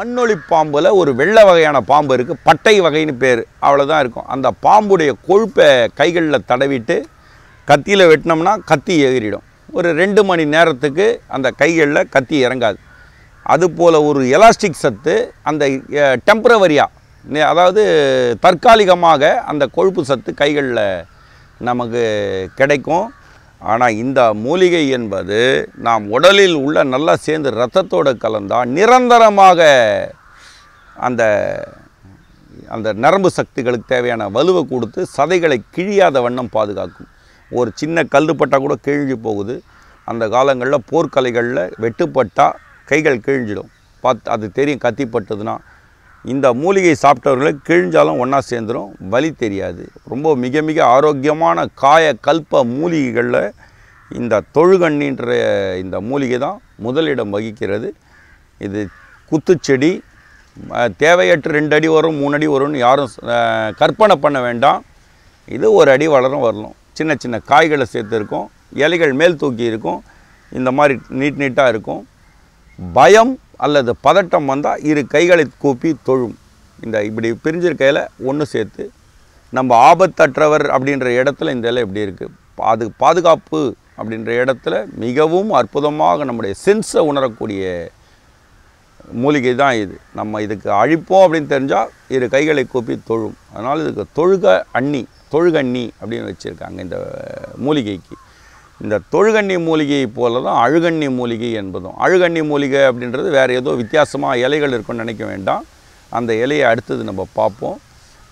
மண்ணொளி பாம்பில் ஒரு வெள்ளை வகையான பாம்பு இருக்குது பட்டை வகைன்னு பேர் அவ்வளோதான் இருக்கும் அந்த பாம்புடைய கொழுப்பை கைகளில் தடவிட்டு கத்தியில் வெட்டினோம்னா கத்தி எகிரிடும் ஒரு ரெண்டு மணி நேரத்துக்கு அந்த கைகளில் கத்தி இறங்காது அதுபோல் ஒரு எலாஸ்டிக் சத்து அந்த டெம்பரவரியாக அதாவது தற்காலிகமாக அந்த கொழுப்பு சத்து கைகளில் நமக்கு கிடைக்கும் ஆனால் இந்த மூலிகை என்பது நாம் உடலில் உள்ள நல்லா சேர்ந்து ரத்தத்தோடு கலந்தால் நிரந்தரமாக அந்த அந்த நரம்பு சக்திகளுக்கு தேவையான வலுவை கொடுத்து சதைகளை கிழியாத வண்ணம் பாதுகாக்கும் ஒரு சின்ன கல்லுப்பட்டால் கூட கிழிஞ்சு போகுது அந்த காலங்களில் போர்க்கலைகளில் வெட்டுப்பட்டால் கைகள் கிழிஞ்சிடும் பார்த்து அது தெரியும் கத்திப்பட்டதுன்னா இந்த மூலிகை சாப்பிட்டவர்களை கிழிஞ்சாலும் ஒன்றா சேர்ந்துடும் வலி தெரியாது ரொம்ப மிக மிக ஆரோக்கியமான காய கல்ப மூலிகைகளில் இந்த தொழுகண்ணின்ற இந்த மூலிகை தான் முதலிடம் வகிக்கிறது இது குத்துச்செடி தேவையற்ற ரெண்டு அடி வரும் மூணு அடி வரும்னு யாரும் கற்பனை பண்ண வேண்டாம் இது ஒரு அடி வளரும் வரலாம் சின்ன சின்ன காய்களை சேர்த்து இருக்கும் இலைகள் மேல் தூக்கி இருக்கும் இந்த மாதிரி நீட் நீட்டாக இருக்கும் பயம் அல்லது பதட்டம் வந்தால் இரு கைகளை கூப்பி தொழும் இந்த இப்படி கையில் ஒன்று சேர்த்து நம்ம ஆபத்தற்றவர் அப்படின்ற இடத்துல இந்த இலை எப்படி இருக்குது பாது பாதுகாப்பு அப்படின்ற இடத்துல மிகவும் அற்புதமாக நம்முடைய சென்ஸை உணரக்கூடிய மூலிகை தான் இது நம்ம இதுக்கு அழிப்போம் அப்படின்னு தெரிஞ்சால் இரு கைகளை கூப்பி தொழும் அதனால் இதுக்கு தொழுக அண்ணி தொழுகண்ணி அப்படின்னு வச்சுருக்காங்க இந்த மூலிகைக்கு இந்த தொழுகண்ணி மூலிகையை போல தான் அழுகண்ணி மூலிகை என்பதும் அழுகண்ணி மூலிகை அப்படின்றது வேறு ஏதோ வித்தியாசமாக இலைகள் இருக்குன்னு நினைக்க வேண்டாம் அந்த இலையை அடுத்தது நம்ம பார்ப்போம்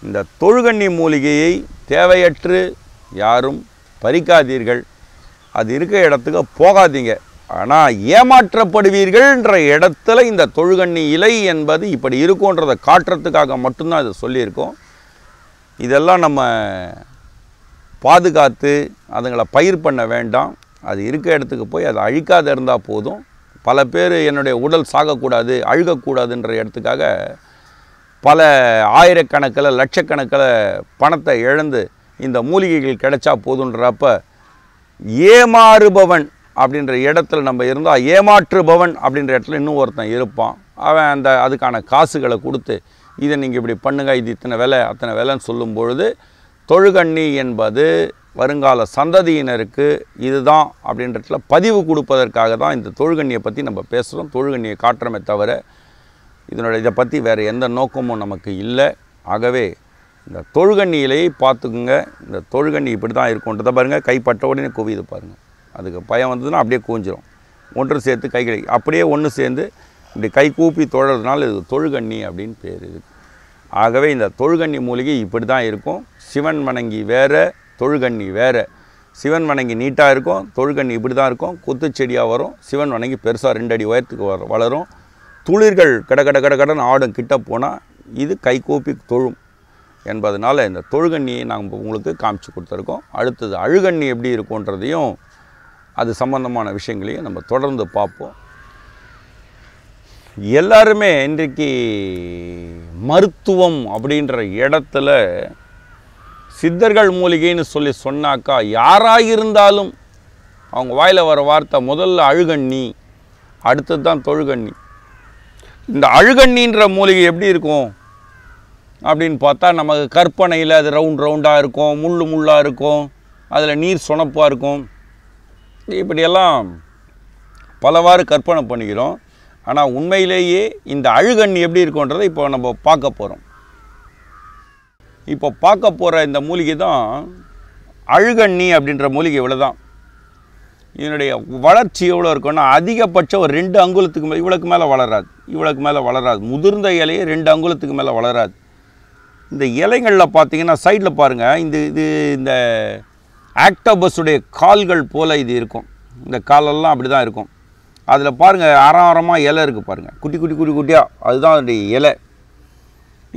இந்த தொழுகண்ணி மூலிகையை தேவையற்று யாரும் பறிக்காதீர்கள் அது இருக்க இடத்துக்கு போகாதீங்க ஆனால் ஏமாற்றப்படுவீர்கள்ன்ற இடத்துல இந்த தொழுகண்ணி இலை என்பது இப்படி இருக்கும்ன்றதை காட்டுறதுக்காக மட்டும்தான் இதை சொல்லியிருக்கோம் இதெல்லாம் நம்ம பாதுகாத்து அதுங்களை பயிர் பண்ண வேண்டாம் அது இருக்க இடத்துக்கு போய் அது அழிக்காத இருந்தால் போதும் பல பேர் என்னுடைய உடல் சாகக்கூடாது அழுகக்கூடாதுன்ற இடத்துக்காக பல ஆயிரக்கணக்கில் லட்சக்கணக்கில் பணத்தை இழந்து இந்த மூலிகைகள் கிடைச்சா போதுன்றப்ப ஏமாறுபவன் அப்படின்ற இடத்துல நம்ம இருந்தால் ஏமாற்றுபவன் அப்படின்ற இடத்துல இன்னும் ஒருத்தன் இருப்பான் அவன் அந்த அதுக்கான காசுகளை கொடுத்து இதை நீங்கள் இப்படி பண்ணுங்கள் இது இத்தனை விலை அத்தனை விலைன்னு சொல்லும் பொழுது தொழுகண்ணி என்பது வருங்கால சந்ததியினருக்கு இதுதான் அப்படின்றதுல பதிவு கொடுப்பதற்காக தான் இந்த தொழுகண்ணியை பற்றி நம்ம பேசுகிறோம் தொழுகண்ணியை காட்டுறமே தவிர இதனுடைய இதை பற்றி வேறு எந்த நோக்கமும் நமக்கு இல்லை ஆகவே இந்த தொழுகண்ணியிலே பார்த்துக்குங்க இந்த தொழுகண்ணி இப்படி தான் இருக்கும்ன்றதை பாருங்கள் கைப்பட்ட உடனே குவிது பாருங்கள் அதுக்கு பயம் வந்ததுன்னா அப்படியே கூஞ்சிரும் ஒன்று சேர்த்து கைகளை அப்படியே ஒன்று சேர்ந்து இப்படி கை கூப்பி தொழறதுனால இது தொழுகண்ணி அப்படின்னு பேர் இருக்குது ஆகவே இந்த தொழுகண்ணி மூலிகை இப்படி தான் இருக்கும் சிவன் வணங்கி வேறு தொழுகண்ணி வேறு சிவன் வணங்கி நீட்டாக இருக்கும் தொழுகண்ணி இப்படி தான் இருக்கும் கொத்து செடியாக வரும் சிவன் வணங்கி பெருசாக ரெண்டு அடி உயரத்துக்கு வர வளரும் துளிர்கள் கட கட கட கடன் ஆடும் கிட்ட போனால் இது கைகோப்பி தொழும் என்பதனால் இந்த தொழுகண்ணியை நாங்கள் உங்களுக்கு காமிச்சு கொடுத்துருக்கோம் அடுத்தது அழுகண்ணி எப்படி இருக்குன்றதையும் அது சம்பந்தமான விஷயங்களையும் நம்ம தொடர்ந்து பார்ப்போம் எல்லாருமே இன்றைக்கு மருத்துவம் அப்படின்ற இடத்துல சித்தர்கள் மூலிகைன்னு சொல்லி சொன்னாக்கா யாராக இருந்தாலும் அவங்க வாயில் வர வார்த்தை முதல்ல அழுகண்ணி அடுத்தது தான் தொழுகண்ணி இந்த அழுகண்ணின்ற மூலிகை எப்படி இருக்கும் அப்படின்னு பார்த்தா நமக்கு கற்பனையில் அது ரவுண்ட் ரவுண்டாக இருக்கும் முள் முள்ளாக இருக்கும் அதில் நீர் சுணப்பாக இருக்கும் இப்படியெல்லாம் பலவாறு கற்பனை பண்ணிக்கிறோம் ஆனால் உண்மையிலேயே இந்த அழுகண் எப்படி இருக்குன்றதை இப்போ நம்ம பார்க்க போகிறோம் இப்போ பார்க்க போகிற இந்த மூலிகை தான் அழுகண்ணி அப்படின்ற மூலிகை இவ்வளோ தான் இதனுடைய வளர்ச்சி எவ்வளோ இருக்குன்னா அதிகபட்சம் ஒரு ரெண்டு அங்குலத்துக்கு மேலே இவ்வளோக்கு மேலே வளராது இவ்வளோக்கு மேலே வளராது முதிர்ந்த இலையே ரெண்டு அங்குலத்துக்கு மேலே வளராது இந்த இலைகளில் பார்த்தீங்கன்னா சைடில் பாருங்கள் இந்த இது இந்த ஆக்டோபஸுடைய கால்கள் போல் இது இருக்கும் இந்த காலெல்லாம் அப்படி தான் இருக்கும் அதில் பாருங்கள் அறம் அறமாக இலை இருக்குது பாருங்கள் குட்டி குட்டி குட்டி குட்டியாக அதுதான் அதனுடைய இலை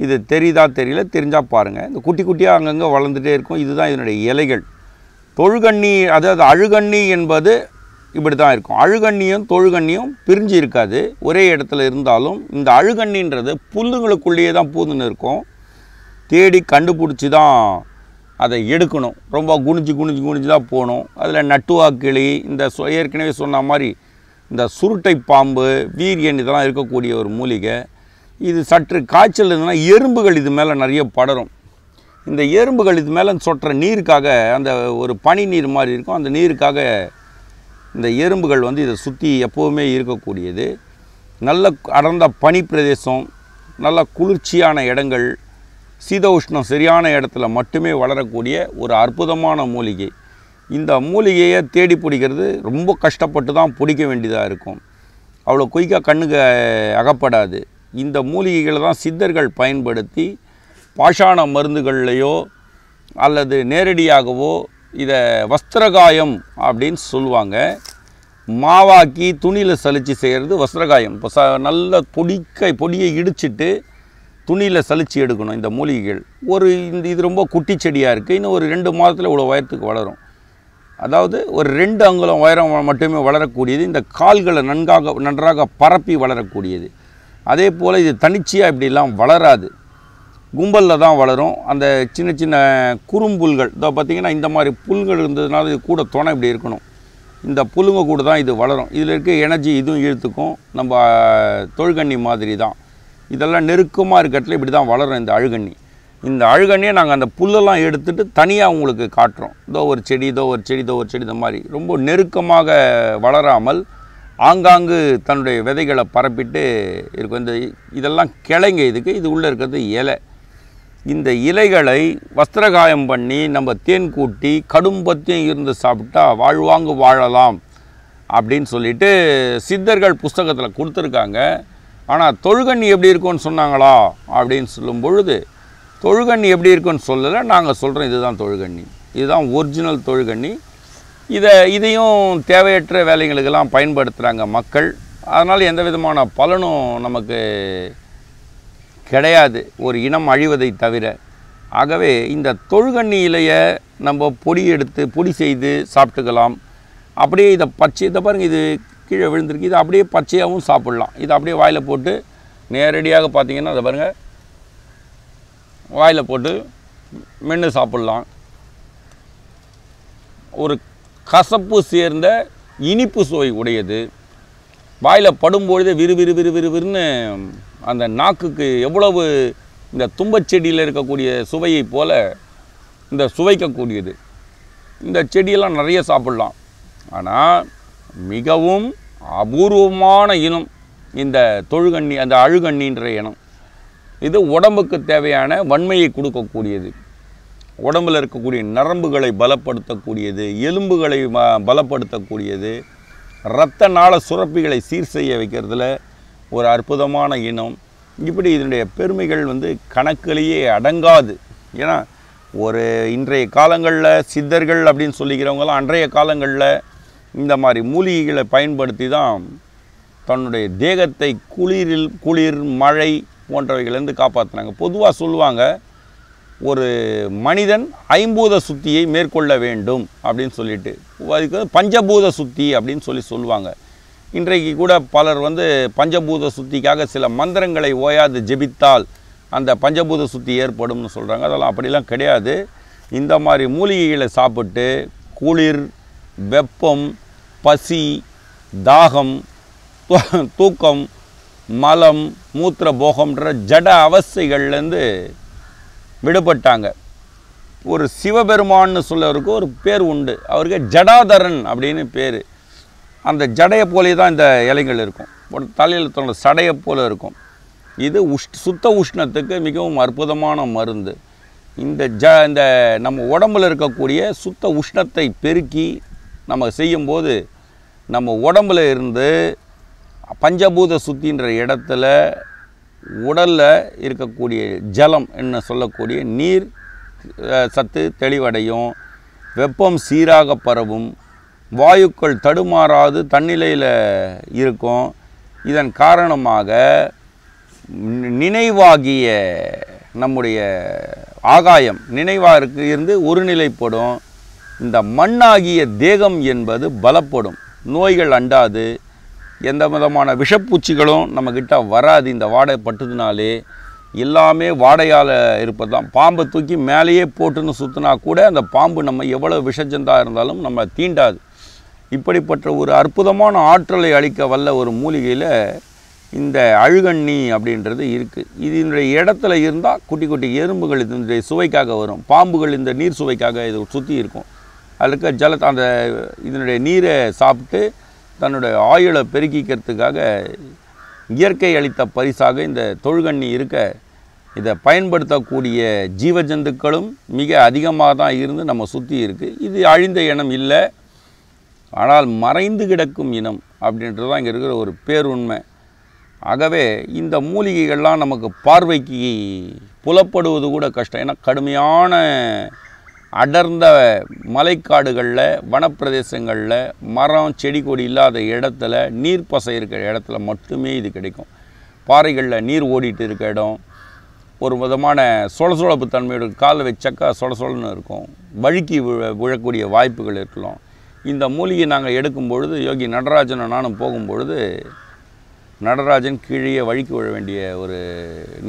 இது தெரியுதா தெரியல தெரிஞ்சால் பாருங்கள் இந்த குட்டி குட்டியாக அங்கங்கே வளர்ந்துட்டே இருக்கும் இதுதான் இதனுடைய இலைகள் தொழுகண்ணி அதாவது அழுகண்ணி என்பது இப்படி தான் இருக்கும் அழுகண்ணியும் தொழுகண்ணியும் பிரிஞ்சு இருக்காது ஒரே இடத்துல இருந்தாலும் இந்த அழுகண்ணின்றது புல்லுங்களுக்குள்ளேயே தான் பூந்துன்னு இருக்கும் தேடி கண்டுபிடிச்சி தான் அதை எடுக்கணும் ரொம்ப குனிஞ்சு குனிஞ்சு குனிஞ்சு தான் போகணும் அதில் நட்டுவா கிளி இந்த ஏற்கனவே சொன்ன மாதிரி இந்த சுருட்டை பாம்பு வீரியன் இதெல்லாம் இருக்கக்கூடிய ஒரு மூலிகை இது சற்று காய்ச்சல் இருந்ததுன்னா எறும்புகள் இது மேலே நிறைய படரும் இந்த எறும்புகள் இது மேலே சொட்டுற நீருக்காக அந்த ஒரு பனி நீர் மாதிரி இருக்கும் அந்த நீருக்காக இந்த எறும்புகள் வந்து இதை சுற்றி எப்போவுமே இருக்கக்கூடியது நல்ல அடர்ந்த பனி பிரதேசம் நல்ல குளிர்ச்சியான இடங்கள் சீதோஷ்ணம் சரியான இடத்துல மட்டுமே வளரக்கூடிய ஒரு அற்புதமான மூலிகை இந்த மூலிகையை தேடி பிடிக்கிறது ரொம்ப கஷ்டப்பட்டு தான் பிடிக்க வேண்டியதாக இருக்கும் அவ்வளோ குயிக்காக கண்ணுக்கு அகப்படாது இந்த மூலிகைகளை தான் சித்தர்கள் பயன்படுத்தி பாஷாண மருந்துகள்லையோ அல்லது நேரடியாகவோ இதை வஸ்திரகாயம் அப்படின்னு சொல்லுவாங்க மாவாக்கி துணியில் சலித்து செய்கிறது வஸ்திரகாயம் இப்போ ச நல்ல பொடிக்க பொடியை இடிச்சிட்டு துணியில் சலித்து எடுக்கணும் இந்த மூலிகைகள் ஒரு இந்த இது ரொம்ப குட்டி செடியாக இருக்குது இன்னும் ஒரு ரெண்டு மாதத்தில் இவ்வளோ உயரத்துக்கு வளரும் அதாவது ஒரு ரெண்டு அங்குலம் உயரம் மட்டுமே வளரக்கூடியது இந்த கால்களை நன்காக நன்றாக பரப்பி வளரக்கூடியது அதே போல் இது தனிச்சையாக இப்படிலாம் வளராது கும்பலில் தான் வளரும் அந்த சின்ன சின்ன குறும்புல்கள் இதை பார்த்திங்கன்னா இந்த மாதிரி புல்கள் இருந்ததுனால இது கூட துணை இப்படி இருக்கணும் இந்த புழுங்க கூட தான் இது வளரும் இதில் இருக்க எனர்ஜி இதுவும் இழுத்துக்கும் நம்ம தொழுகண்ணி மாதிரி தான் இதெல்லாம் நெருக்கமாக இருக்கிறதுல இப்படி தான் வளரும் இந்த அழுகண்ணி இந்த அழுகண்ணியை நாங்கள் அந்த புல்லெல்லாம் எடுத்துகிட்டு தனியாக உங்களுக்கு காட்டுறோம் இதோ ஒரு செடி இதோ ஒரு செடி இதோ ஒரு செடி இந்த மாதிரி ரொம்ப நெருக்கமாக வளராமல் ஆங்காங்கு தன்னுடைய விதைகளை பரப்பிட்டு இருக்கும் இந்த இதெல்லாம் கிளைங்க இதுக்கு இது உள்ளே இருக்கிறது இலை இந்த இலைகளை வஸ்திரகாயம் பண்ணி நம்ம தேன் கூட்டி கடும் பத்தியும் இருந்து சாப்பிட்டா வாழ்வாங்கு வாழலாம் அப்படின்னு சொல்லிட்டு சித்தர்கள் புஸ்தகத்தில் கொடுத்துருக்காங்க ஆனால் தொழுகண்ணி எப்படி இருக்கும்னு சொன்னாங்களா அப்படின்னு சொல்லும் பொழுது தொழுகண்ணி எப்படி இருக்குன்னு சொல்லலை நாங்கள் சொல்கிறோம் இதுதான் தொழுகண்ணி இதுதான் ஒரிஜினல் தொழுகண்ணி இதை இதையும் தேவையற்ற வேலைகளுக்கெல்லாம் பயன்படுத்துகிறாங்க மக்கள் அதனால் எந்த விதமான பலனும் நமக்கு கிடையாது ஒரு இனம் அழிவதை தவிர ஆகவே இந்த தொழுகண்ணி இலையை நம்ம பொடி எடுத்து பொடி செய்து சாப்பிட்டுக்கலாம் அப்படியே இதை பச்சை இதை பாருங்கள் இது கீழே விழுந்திருக்கு இதை அப்படியே பச்சையாகவும் சாப்பிட்லாம் இதை அப்படியே வாயில் போட்டு நேரடியாக பார்த்தீங்கன்னா அதை பாருங்கள் வாயில் போட்டு மென்று சாப்பிட்லாம் ஒரு கசப்பு சேர்ந்த இனிப்பு சுவை உடையது வாயில் படும்பொழுதே விறு விறு விறு விறுவிறுன்னு அந்த நாக்குக்கு எவ்வளவு இந்த தும்பச்செடியில் இருக்கக்கூடிய சுவையை போல் இந்த சுவைக்கக்கூடியது இந்த செடியெல்லாம் நிறைய சாப்பிட்லாம் ஆனால் மிகவும் அபூர்வமான இனம் இந்த தொழுகண்ணி அந்த அழுகண்ணின்ற இனம் இது உடம்புக்கு தேவையான வன்மையை கொடுக்கக்கூடியது உடம்பில் இருக்கக்கூடிய நரம்புகளை பலப்படுத்தக்கூடியது எலும்புகளை ம பலப்படுத்தக்கூடியது இரத்த நாள சுரப்பிகளை சீர் செய்ய வைக்கிறதுல ஒரு அற்புதமான இனம் இப்படி இதனுடைய பெருமைகள் வந்து கணக்கிலேயே அடங்காது ஏன்னா ஒரு இன்றைய காலங்களில் சித்தர்கள் அப்படின்னு சொல்லிக்கிறவங்களாம் அன்றைய காலங்களில் இந்த மாதிரி மூலிகைகளை பயன்படுத்தி தான் தன்னுடைய தேகத்தை குளிரில் குளிர் மழை போன்றவைகளிருந்து காப்பாற்றினாங்க பொதுவாக சொல்லுவாங்க ஒரு மனிதன் ஐம்பூத சுத்தியை மேற்கொள்ள வேண்டும் அப்படின்னு சொல்லிட்டு அதுக்கு வந்து பஞ்சபூத சுத்தி அப்படின்னு சொல்லி சொல்லுவாங்க இன்றைக்கு கூட பலர் வந்து பஞ்சபூத சுத்திக்காக சில மந்திரங்களை ஓயாது ஜெபித்தால் அந்த பஞ்சபூத சுத்தி ஏற்படும்னு சொல்கிறாங்க அதெல்லாம் அப்படிலாம் கிடையாது இந்த மாதிரி மூலிகைகளை சாப்பிட்டு குளிர் வெப்பம் பசி தாகம் தூக்கம் மலம் மூத்திர போகம்ன்ற ஜட அவஸ்தைகள்லேருந்து விடுபட்டாங்க ஒரு சிவபெருமான்னு சொல்லவருக்கு ஒரு பேர் உண்டு அவருக்கு ஜடாதரன் அப்படின்னு பேர் அந்த ஜடையை போலே தான் இந்த இலைகள் இருக்கும் தலையில் தன்னோட சடையை போல் இருக்கும் இது உஷ் சுத்த உஷ்ணத்துக்கு மிகவும் அற்புதமான மருந்து இந்த ஜ இந்த நம்ம உடம்பில் இருக்கக்கூடிய சுத்த உஷ்ணத்தை பெருக்கி நம்ம செய்யும்போது நம்ம உடம்பில் இருந்து பஞ்சபூத சுத்தின்ற இடத்துல உடலில் இருக்கக்கூடிய ஜலம் என்ன சொல்லக்கூடிய நீர் சத்து தெளிவடையும் வெப்பம் சீராக பரவும் வாயுக்கள் தடுமாறாது தன்னிலையில் இருக்கும் இதன் காரணமாக நினைவாகிய நம்முடைய ஆகாயம் நினைவாக இருந்து இருந்து ஒருநிலைப்படும் இந்த மண்ணாகிய தேகம் என்பது பலப்படும் நோய்கள் அண்டாது எந்த விதமான விஷப்பூச்சிகளும் நம்மக்கிட்ட வராது இந்த வாடை பட்டதுனாலே எல்லாமே வாடையால் இருப்பது தான் பாம்பை தூக்கி மேலேயே போட்டுன்னு சுற்றினா கூட அந்த பாம்பு நம்ம எவ்வளோ விஷஜந்தாக இருந்தாலும் நம்ம தீண்டாது இப்படிப்பட்ட ஒரு அற்புதமான ஆற்றலை அளிக்க வல்ல ஒரு மூலிகையில் இந்த அழுகண்ணி அப்படின்றது இருக்குது இதனுடைய இடத்துல இருந்தால் குட்டி குட்டி எறும்புகள் இதனுடைய சுவைக்காக வரும் பாம்புகள் இந்த நீர் சுவைக்காக இது சுற்றி இருக்கும் அதுக்கு இருக்க ஜலத்தை அந்த இதனுடைய நீரை சாப்பிட்டு தன்னுடைய ஆயுளை பெருக்கிக்கிறதுக்காக இயற்கை அளித்த பரிசாக இந்த தொழுகண்ணி இருக்க இதை பயன்படுத்தக்கூடிய ஜீவஜந்துக்களும் மிக அதிகமாக தான் இருந்து நம்ம சுற்றி இருக்குது இது அழிந்த இனம் இல்லை ஆனால் மறைந்து கிடக்கும் இனம் அப்படின்றது தான் இங்கே இருக்கிற ஒரு பேருண்மை ஆகவே இந்த மூலிகைகள்லாம் நமக்கு பார்வைக்கு புலப்படுவது கூட கஷ்டம் ஏன்னா கடுமையான அடர்ந்த மலைக்காடுகளில் வனப்பிரதேசங்களில் மரம் செடி கொடி இல்லாத இடத்துல நீர்ப்பசை இருக்கிற இடத்துல மட்டுமே இது கிடைக்கும் பாறைகளில் நீர் ஓடிட்டு இருக்க இடம் ஒரு விதமான சொலசொலப்பு தன்மையோட கால வச்சக்கா சொலசொலன்னு இருக்கும் வழுக்கி விழ விழக்கூடிய வாய்ப்புகள் இருக்கலாம் இந்த மூலிகை நாங்கள் எடுக்கும் பொழுது யோகி நடராஜனும் நானும் போகும்பொழுது நடராஜன் கீழே வழிக்கு விழ வேண்டிய ஒரு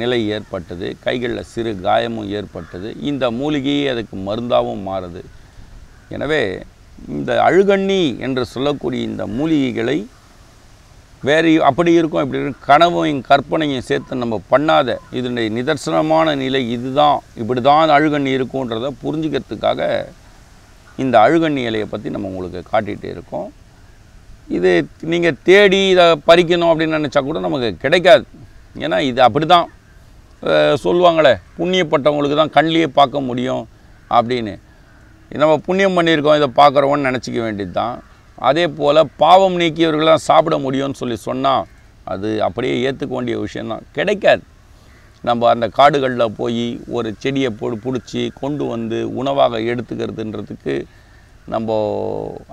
நிலை ஏற்பட்டது கைகளில் சிறு காயமும் ஏற்பட்டது இந்த மூலிகையே அதுக்கு மருந்தாகவும் மாறுது எனவே இந்த அழுகண்ணி என்று சொல்லக்கூடிய இந்த மூலிகைகளை வேறு அப்படி இருக்கும் இப்படி இருக்கும் கனவையும் கற்பனையும் சேர்த்து நம்ம பண்ணாத இதனுடைய நிதர்சனமான நிலை இதுதான் இப்படி தான் அழுகண்ணி இருக்குன்றதை புரிஞ்சுக்கிறதுக்காக இந்த அழுகண்ணி இலையை பற்றி நம்ம உங்களுக்கு காட்டிகிட்டே இருக்கோம் இது நீங்கள் தேடி இதை பறிக்கணும் அப்படின்னு நினச்சா கூட நமக்கு கிடைக்காது ஏன்னா இது அப்படி தான் சொல்லுவாங்களே புண்ணியப்பட்டவங்களுக்கு தான் கண்லேயே பார்க்க முடியும் அப்படின்னு நம்ம புண்ணியம் பண்ணியிருக்கோம் இதை பார்க்குறோன்னு நினச்சிக்க வேண்டியது தான் அதே போல் பாவம் நீக்கியவர்களாம் சாப்பிட முடியும்னு சொல்லி சொன்னால் அது அப்படியே ஏற்றுக்க வேண்டிய விஷயந்தான் கிடைக்காது நம்ம அந்த காடுகளில் போய் ஒரு செடியை போடு பிடிச்சி கொண்டு வந்து உணவாக எடுத்துக்கிறதுன்றதுக்கு நம்ம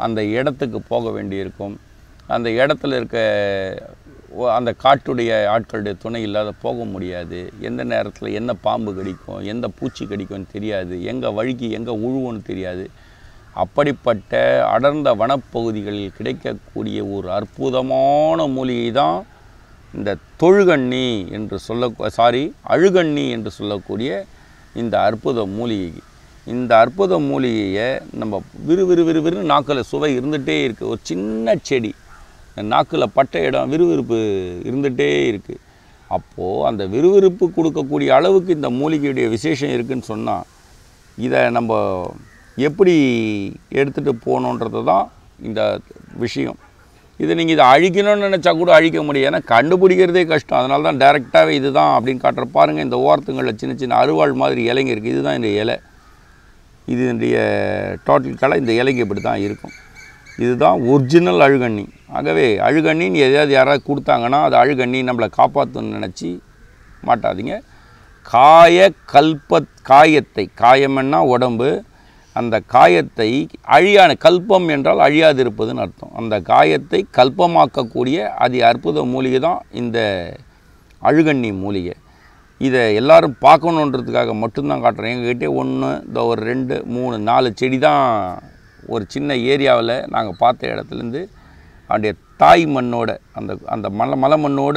அந்த இடத்துக்கு போக வேண்டியிருக்கும் அந்த இடத்துல இருக்க அந்த காட்டுடைய ஆட்களுடைய துணை இல்லாத போக முடியாது எந்த நேரத்தில் என்ன பாம்பு கடிக்கும் எந்த பூச்சி கடிக்கும்னு தெரியாது எங்கே வழுக்கி எங்கே உழுவோன்னு தெரியாது அப்படிப்பட்ட அடர்ந்த வனப்பகுதிகளில் கிடைக்கக்கூடிய ஒரு அற்புதமான மூலிகை தான் இந்த தொழுகண்ணி என்று சொல்ல சாரி அழுகண்ணி என்று சொல்லக்கூடிய இந்த அற்புத மூலிகை இந்த அற்புத மூலிகையை நம்ம விறு விறு விறு விறு நாக்கில் சுவை இருந்துகிட்டே இருக்குது ஒரு சின்ன செடி நாக்கில் பட்ட இடம் விறுவிறுப்பு இருந்துகிட்டே இருக்குது அப்போது அந்த விறுவிறுப்பு கொடுக்கக்கூடிய அளவுக்கு இந்த மூலிகையுடைய விசேஷம் இருக்குதுன்னு சொன்னால் இதை நம்ம எப்படி எடுத்துகிட்டு போகணுன்றது தான் இந்த விஷயம் இதை நீங்கள் இதை அழிக்கணும்னு நினச்சா கூட அழிக்க முடியும் ஏன்னா கண்டுபிடிக்கிறதே கஷ்டம் அதனால தான் டேரெக்டாகவே இது தான் அப்படின்னு காட்டுற பாருங்கள் இந்த ஓரத்துங்களில் சின்ன சின்ன அருவாள் மாதிரி இலைங்க இருக்குது இதுதான் இந்த இலை இதனுடைய டோட்டல் கலை இந்த இலைக்கு இப்படி தான் இருக்கும் இதுதான் ஒரிஜினல் அழுகண்ணி ஆகவே அழுகண்ணின்னு எதாவது யாராவது கொடுத்தாங்கன்னா அது அழுகண்ணி நம்மளை காப்பாற்றணும்னு நினச்சி மாட்டாதீங்க காய கல்பத் காயத்தை காயம்னா உடம்பு அந்த காயத்தை அழியான கல்பம் என்றால் அழியாதிருப்பதுன்னு அர்த்தம் அந்த காயத்தை கல்பமாக்கக்கூடிய அதி அற்புத மூலிகை தான் இந்த அழுகண்ணி மூலிகை இதை எல்லோரும் பார்க்கணுன்றதுக்காக மட்டும்தான் காட்டுறேன் எங்ககிட்டே ஒன்று இந்த ஒரு ரெண்டு மூணு நாலு செடி தான் ஒரு சின்ன ஏரியாவில் நாங்கள் பார்த்த இடத்துலேருந்து அப்படியே தாய் மண்ணோட அந்த அந்த மலை மலை மண்ணோட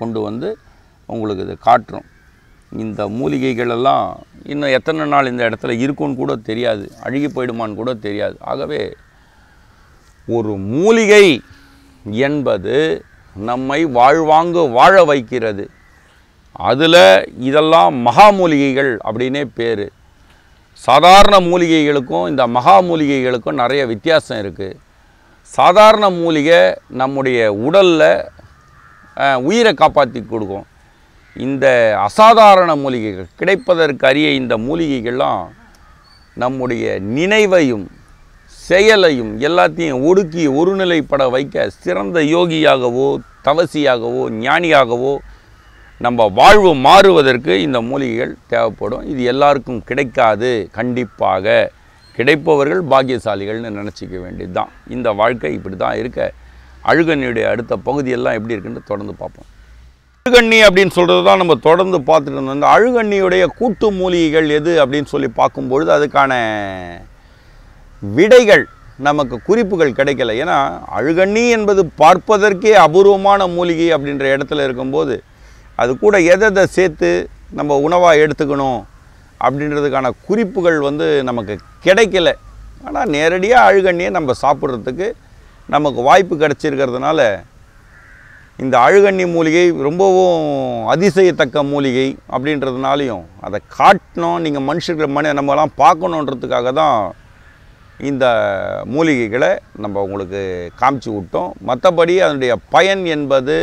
கொண்டு வந்து உங்களுக்கு இதை காட்டுறோம் இந்த மூலிகைகளெல்லாம் இன்னும் எத்தனை நாள் இந்த இடத்துல இருக்கும்னு கூட தெரியாது அழுகி போயிடுமான்னு கூட தெரியாது ஆகவே ஒரு மூலிகை என்பது நம்மை வாழ்வாங்கு வாழ வைக்கிறது அதில் இதெல்லாம் மகா மூலிகைகள் அப்படின்னே பேர் சாதாரண மூலிகைகளுக்கும் இந்த மகா மூலிகைகளுக்கும் நிறைய வித்தியாசம் இருக்குது சாதாரண மூலிகை நம்முடைய உடலில் உயிரை காப்பாற்றி கொடுக்கும் இந்த அசாதாரண மூலிகைகள் கிடைப்பதற்கு அரிய இந்த மூலிகைகள்லாம் நம்முடைய நினைவையும் செயலையும் எல்லாத்தையும் ஒடுக்கி ஒருநிலைப்பட வைக்க சிறந்த யோகியாகவோ தவசியாகவோ ஞானியாகவோ நம்ம வாழ்வு மாறுவதற்கு இந்த மூலிகைகள் தேவைப்படும் இது எல்லாருக்கும் கிடைக்காது கண்டிப்பாக கிடைப்பவர்கள் பாக்கியசாலிகள்னு நினச்சிக்க வேண்டியது தான் இந்த வாழ்க்கை இப்படி தான் இருக்க அழுகண்ணியுடைய அடுத்த பகுதியெல்லாம் எப்படி இருக்குன்னு தொடர்ந்து பார்ப்போம் அழுகண்ணி அப்படின்னு சொல்கிறது தான் நம்ம தொடர்ந்து பார்த்துட்டு இருந்தோம் இந்த அழுகண்ணியுடைய கூட்டு மூலிகைகள் எது அப்படின்னு சொல்லி பார்க்கும்பொழுது அதுக்கான விடைகள் நமக்கு குறிப்புகள் கிடைக்கல ஏன்னா அழுகண்ணி என்பது பார்ப்பதற்கே அபூர்வமான மூலிகை அப்படின்ற இடத்துல இருக்கும்போது அது கூட எதை சேர்த்து நம்ம உணவாக எடுத்துக்கணும் அப்படின்றதுக்கான குறிப்புகள் வந்து நமக்கு கிடைக்கல ஆனால் நேரடியாக அழுகண்ணியை நம்ம சாப்பிட்றதுக்கு நமக்கு வாய்ப்பு கிடச்சிருக்கிறதுனால இந்த அழுகண்ணி மூலிகை ரொம்பவும் அதிசயத்தக்க மூலிகை அப்படின்றதுனாலையும் அதை காட்டணும் நீங்கள் மனுஷர்கள் மனித நம்மலாம் பார்க்கணுன்றதுக்காக தான் இந்த மூலிகைகளை நம்ம உங்களுக்கு காமிச்சு விட்டோம் மற்றபடி அதனுடைய பயன் என்பது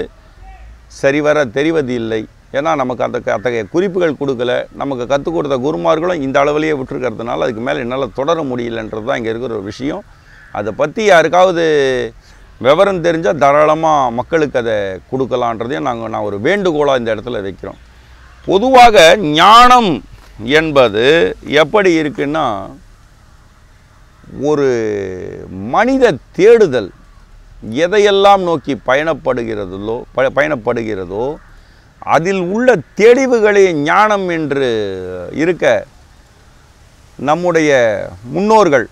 சரிவர தெரிவது இல்லை ஏன்னா நமக்கு அந்த அத்தகைய குறிப்புகள் கொடுக்கல நமக்கு கற்றுக் கொடுத்த குருமார்களும் இந்த அளவுலேயே விட்டுருக்கிறதுனால அதுக்கு மேலே என்னால் தொடர முடியலன்றது தான் இங்கே இருக்கிற ஒரு விஷயம் அதை பற்றி யாருக்காவது விவரம் தெரிஞ்சால் தாராளமாக மக்களுக்கு அதை கொடுக்கலான்றதையும் நாங்கள் நான் ஒரு வேண்டுகோளாக இந்த இடத்துல வைக்கிறோம் பொதுவாக ஞானம் என்பது எப்படி இருக்குன்னா ஒரு மனித தேடுதல் எதையெல்லாம் நோக்கி பயணப்படுகிறதோ பயணப்படுகிறதோ அதில் உள்ள தெளிவுகளே ஞானம் என்று இருக்க நம்முடைய முன்னோர்கள்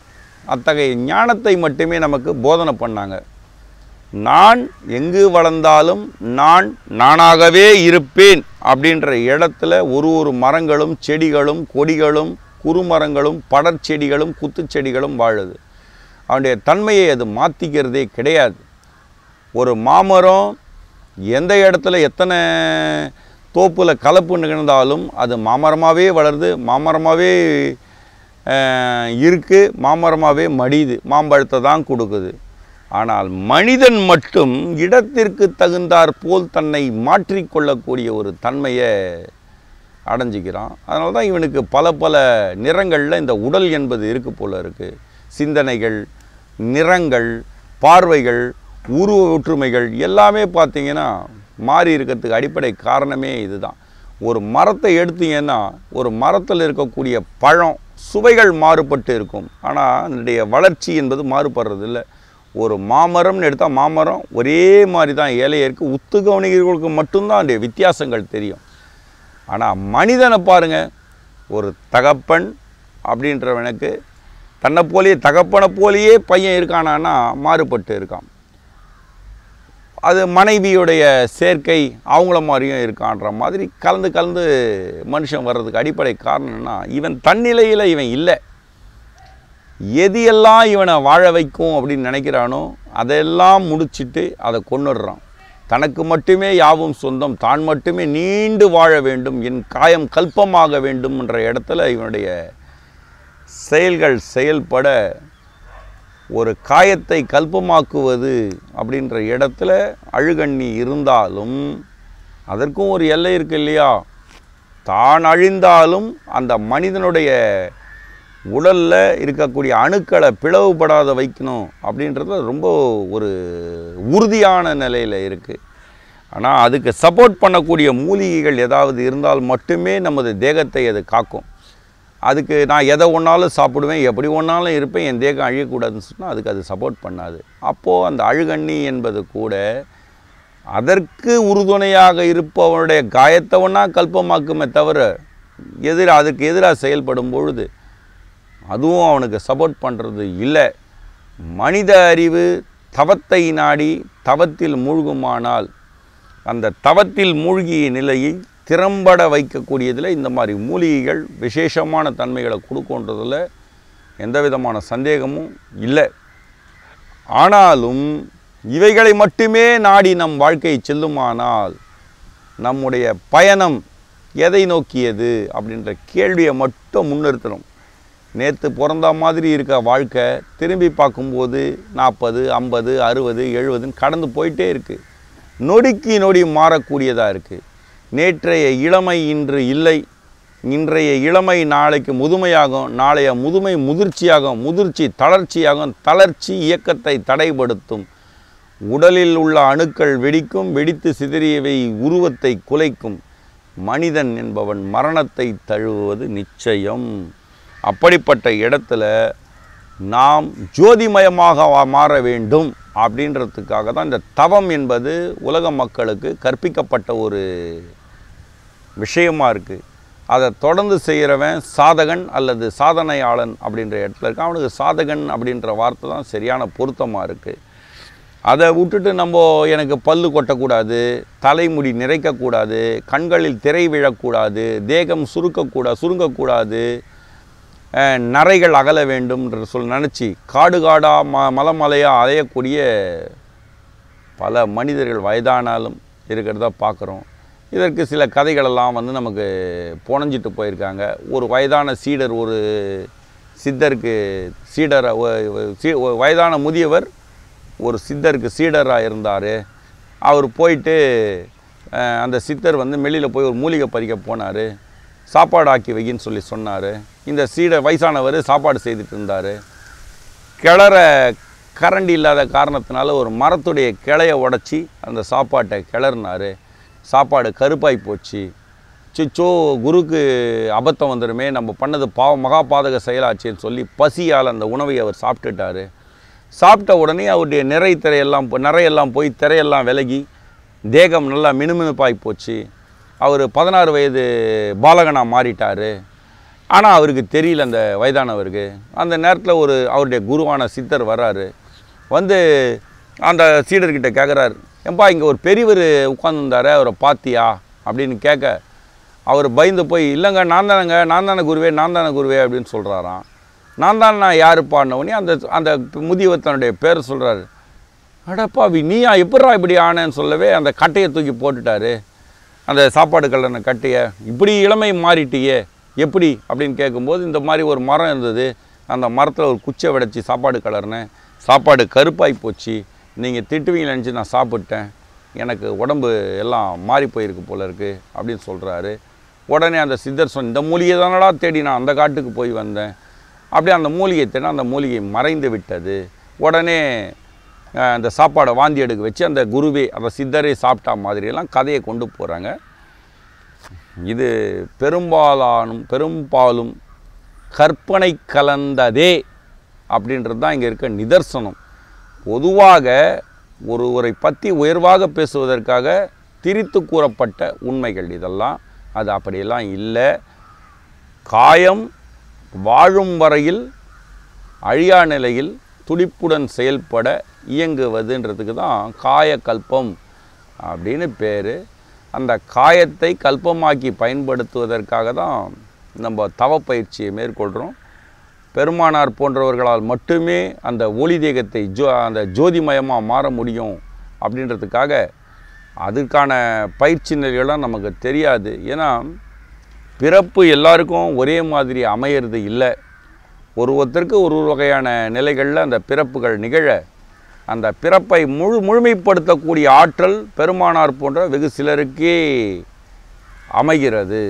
அத்தகைய ஞானத்தை மட்டுமே நமக்கு போதனை பண்ணாங்க நான் எங்கு வளர்ந்தாலும் நான் நானாகவே இருப்பேன் அப்படின்ற இடத்துல ஒரு ஒரு மரங்களும் செடிகளும் கொடிகளும் குறுமரங்களும் படற்செடிகளும் குத்துச்செடிகளும் வாழுது அவனுடைய தன்மையை அது மாற்றிக்கிறதே கிடையாது ஒரு மாமரம் எந்த இடத்துல எத்தனை தோப்பில் கலப்பு நிகழ்ந்தாலும் அது மாமரமாகவே வளருது மாமரமாகவே இருக்குது மாமரமாகவே மடியுது மாம்பழத்தை தான் கொடுக்குது ஆனால் மனிதன் மட்டும் இடத்திற்கு தகுந்தார் போல் தன்னை மாற்றிக்கொள்ளக்கூடிய ஒரு தன்மையை அடைஞ்சிக்கிறான் அதனால தான் இவனுக்கு பல பல நிறங்களில் இந்த உடல் என்பது இருக்குது போல் இருக்குது சிந்தனைகள் நிறங்கள் பார்வைகள் உருவ ஒற்றுமைகள் எல்லாமே பார்த்திங்கன்னா மாறி இருக்கிறதுக்கு அடிப்படை காரணமே இதுதான் ஒரு மரத்தை எடுத்தீங்கன்னா ஒரு மரத்தில் இருக்கக்கூடிய பழம் சுவைகள் மாறுபட்டு இருக்கும் ஆனால் அதனுடைய வளர்ச்சி என்பது மாறுபடுறது இல்லை ஒரு மாமரம்னு எடுத்தால் மாமரம் ஒரே மாதிரி தான் ஏழையருக்கு உத்து கவனிகர்களுக்கு மட்டும்தான் அந்த வித்தியாசங்கள் தெரியும் ஆனால் மனிதனை பாருங்கள் ஒரு தகப்பன் அப்படின்றவனுக்கு தன்னை போலேயே தகப்பனை போலேயே பையன் இருக்கானான்னா மாறுபட்டு இருக்கான் அது மனைவியுடைய சேர்க்கை அவங்கள மாதிரியும் இருக்கான்ற மாதிரி கலந்து கலந்து மனுஷன் வர்றதுக்கு அடிப்படை காரணம்னா இவன் தன்னிலையில் இவன் இல்லை எது எல்லாம் இவனை வாழ வைக்கும் அப்படின்னு நினைக்கிறானோ அதெல்லாம் முடிச்சுட்டு அதை கொண்டுடுறான் தனக்கு மட்டுமே யாவும் சொந்தம் தான் மட்டுமே நீண்டு வாழ வேண்டும் என் காயம் கல்பமாக வேண்டும் என்ற இடத்துல இவனுடைய செயல்கள் செயல்பட ஒரு காயத்தை கல்பமாக்குவது அப்படின்ற இடத்துல அழுகண்ணி இருந்தாலும் அதற்கும் ஒரு எல்லை இருக்கு இல்லையா தான் அழிந்தாலும் அந்த மனிதனுடைய உடலில் இருக்கக்கூடிய அணுக்களை பிளவுபடாத வைக்கணும் அப்படின்றது ரொம்ப ஒரு உறுதியான நிலையில் இருக்குது ஆனால் அதுக்கு சப்போர்ட் பண்ணக்கூடிய மூலிகைகள் ஏதாவது இருந்தால் மட்டுமே நமது தேகத்தை அது காக்கும் அதுக்கு நான் எதை ஒன்றாலும் சாப்பிடுவேன் எப்படி ஒன்றாலும் இருப்பேன் என் தேகம் அழியக்கூடாதுன்னு சொன்னால் அதுக்கு அது சப்போர்ட் பண்ணாது அப்போது அந்த அழுகண்ணி என்பது கூட அதற்கு உறுதுணையாக இருப்பவனுடைய ஒன்றா கல்பமாக்குமே தவிர எதிராக அதுக்கு எதிராக செயல்படும் பொழுது அதுவும் அவனுக்கு சப்போர்ட் பண்ணுறது இல்லை மனித அறிவு தவத்தை நாடி தவத்தில் மூழ்குமானால் அந்த தவத்தில் மூழ்கிய நிலையை திறம்பட வைக்கக்கூடியதில் இந்த மாதிரி மூலிகைகள் விசேஷமான தன்மைகளை கொடுக்குன்றதில் எந்த விதமான சந்தேகமும் இல்லை ஆனாலும் இவைகளை மட்டுமே நாடி நம் வாழ்க்கை செல்லுமானால் நம்முடைய பயணம் எதை நோக்கியது அப்படின்ற கேள்வியை மட்டும் முன்னிறுத்தணும் நேற்று பிறந்த மாதிரி இருக்க வாழ்க்கை திரும்பி பார்க்கும்போது நாற்பது ஐம்பது அறுபது எழுபதுன்னு கடந்து போயிட்டே இருக்குது நொடிக்கு நொடி மாறக்கூடியதாக இருக்குது நேற்றைய இளமை இன்று இல்லை இன்றைய இளமை நாளைக்கு முதுமையாகும் நாளைய முதுமை முதிர்ச்சியாகும் முதிர்ச்சி தளர்ச்சியாகும் தளர்ச்சி இயக்கத்தை தடைப்படுத்தும் உடலில் உள்ள அணுக்கள் வெடிக்கும் வெடித்து சிதறியவை உருவத்தை குலைக்கும் மனிதன் என்பவன் மரணத்தை தழுவுவது நிச்சயம் அப்படிப்பட்ட இடத்துல நாம் ஜோதிமயமாக மாற வேண்டும் அப்படின்றதுக்காக தான் இந்த தவம் என்பது உலக மக்களுக்கு கற்பிக்கப்பட்ட ஒரு விஷயமாக இருக்குது அதை தொடர்ந்து செய்கிறவன் சாதகன் அல்லது சாதனையாளன் அப்படின்ற இடத்துல இருக்கான் அவனுக்கு சாதகன் அப்படின்ற வார்த்தை தான் சரியான பொருத்தமாக இருக்குது அதை விட்டுட்டு நம்ம எனக்கு பல்லு கொட்டக்கூடாது தலைமுடி நிறைக்கக்கூடாது கண்களில் திரை விழக்கூடாது தேகம் சுருக்கக்கூடாது சுருங்கக்கூடாது நரைகள் அகல வேண்டும்ன்ற சொல் நினச்சி காடு காடாக ம மலையாக அலையக்கூடிய பல மனிதர்கள் வயதானாலும் இருக்கிறதா பார்க்குறோம் இதற்கு சில கதைகளெல்லாம் வந்து நமக்கு புனஞ்சிட்டு போயிருக்காங்க ஒரு வயதான சீடர் ஒரு சித்தருக்கு சீடரை வயதான முதியவர் ஒரு சித்தருக்கு சீடராக இருந்தார் அவர் போயிட்டு அந்த சித்தர் வந்து மெல்லியில் போய் ஒரு மூலிகை பறிக்க போனார் சாப்பாடு ஆக்கி வைக்கின்னு சொல்லி சொன்னார் இந்த சீடர் வயசானவர் சாப்பாடு செய்துட்டு இருந்தார் கிளற கரண்டி இல்லாத காரணத்தினால ஒரு மரத்துடைய கிளையை உடச்சி அந்த சாப்பாட்டை கிளறினார் சாப்பாடு கருப்பாகி போச்சு சிச்சோ குருக்கு அபத்தம் வந்துடுமே நம்ம பண்ணது பாவ மகாபாதக செயலாச்சின்னு செயலாச்சுன்னு சொல்லி பசியால் அந்த உணவை அவர் சாப்பிட்டுட்டார் சாப்பிட்ட உடனே அவருடைய நிறை திரையெல்லாம் நிறையெல்லாம் போய் திரையெல்லாம் விலகி தேகம் நல்லா மினுமினுப்பாகி போச்சு அவர் பதினாறு வயது பாலகனாக மாறிட்டார் ஆனால் அவருக்கு தெரியல அந்த வயதானவருக்கு அந்த நேரத்தில் ஒரு அவருடைய குருவான சித்தர் வர்றாரு வந்து அந்த சீடர்கிட்ட கேட்குறாரு ஏன்பா இங்கே ஒரு பெரியவர் உட்காந்துருந்தார் அவரை பார்த்தியா அப்படின்னு கேட்க அவர் பயந்து போய் இல்லைங்க நான் தானேங்க நான் தானே குருவே நான் தானே குருவே அப்படின்னு சொல்கிறாராம் நான் தான் நான் யாருப்பான்னவனே அந்த அந்த முதியவர் தன்னுடைய பேர் சொல்கிறாரு வி நீயா எப்படா இப்படி ஆனேன்னு சொல்லவே அந்த கட்டையை தூக்கி போட்டுட்டாரு அந்த சாப்பாடு கல்லணை கட்டையை இப்படி இளமை மாறிட்டியே எப்படி அப்படின்னு கேட்கும்போது இந்த மாதிரி ஒரு மரம் இருந்தது அந்த மரத்தில் ஒரு குச்சை விடைச்சி சாப்பாடு கலர்னேன் சாப்பாடு கருப்பாய் போச்சு நீங்கள் திட்டுவீங்கன்னு நினச்சி நான் சாப்பிட்டேன் எனக்கு உடம்பு எல்லாம் மாறி போயிருக்கு போல இருக்குது அப்படின்னு சொல்கிறாரு உடனே அந்த சித்தர் சொன் இந்த மூலிகை தானடா தேடி நான் அந்த காட்டுக்கு போய் வந்தேன் அப்படியே அந்த மூலிகை தேடி அந்த மூலிகை மறைந்து விட்டது உடனே அந்த சாப்பாடை வாந்தி எடுக்க வச்சு அந்த குருவே அந்த சித்தரை சாப்பிட்டா மாதிரியெல்லாம் கதையை கொண்டு போகிறாங்க இது பெரும்பாலானும் பெரும்பாலும் கற்பனை கலந்ததே அப்படின்றது தான் இங்கே இருக்க நிதர்சனம் பொதுவாக ஒருவரை பற்றி உயர்வாக பேசுவதற்காக திரித்து கூறப்பட்ட உண்மைகள் இதெல்லாம் அது அப்படியெல்லாம் இல்லை காயம் வாழும் வரையில் அழியா நிலையில் துடிப்புடன் செயல்பட இயங்குவதுன்றதுக்கு தான் காயக்கல்பம் அப்படின்னு பேர் அந்த காயத்தை கல்பமாக்கி பயன்படுத்துவதற்காக தான் நம்ம தவப்பயிற்சியை மேற்கொள்கிறோம் பெருமானார் போன்றவர்களால் மட்டுமே அந்த ஒளி தேகத்தை ஜோ அந்த ஜோதிமயமாக மாற முடியும் அப்படின்றதுக்காக அதுக்கான பயிற்சி நிலையெல்லாம் நமக்கு தெரியாது ஏன்னா பிறப்பு எல்லாருக்கும் ஒரே மாதிரி அமையிறது இல்லை ஒரு ஒருத்தருக்கு ஒரு ஒரு வகையான நிலைகளில் அந்த பிறப்புகள் நிகழ அந்த பிறப்பை முழு முழுமைப்படுத்தக்கூடிய ஆற்றல் பெருமானார் போன்ற வெகு சிலருக்கே அமைகிறது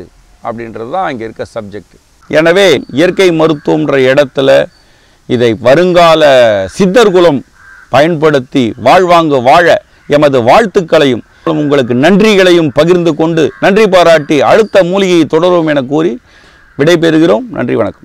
அப்படின்றது தான் இங்கே இருக்க சப்ஜெக்ட் எனவே இயற்கை மருத்துவம்ன்ற இடத்துல இதை வருங்கால சித்தர்குலம் பயன்படுத்தி வாழ்வாங்க வாழ எமது வாழ்த்துக்களையும் உங்களுக்கு நன்றிகளையும் பகிர்ந்து கொண்டு நன்றி பாராட்டி அடுத்த மூலிகையை தொடரும் என கூறி விடைபெறுகிறோம் நன்றி வணக்கம்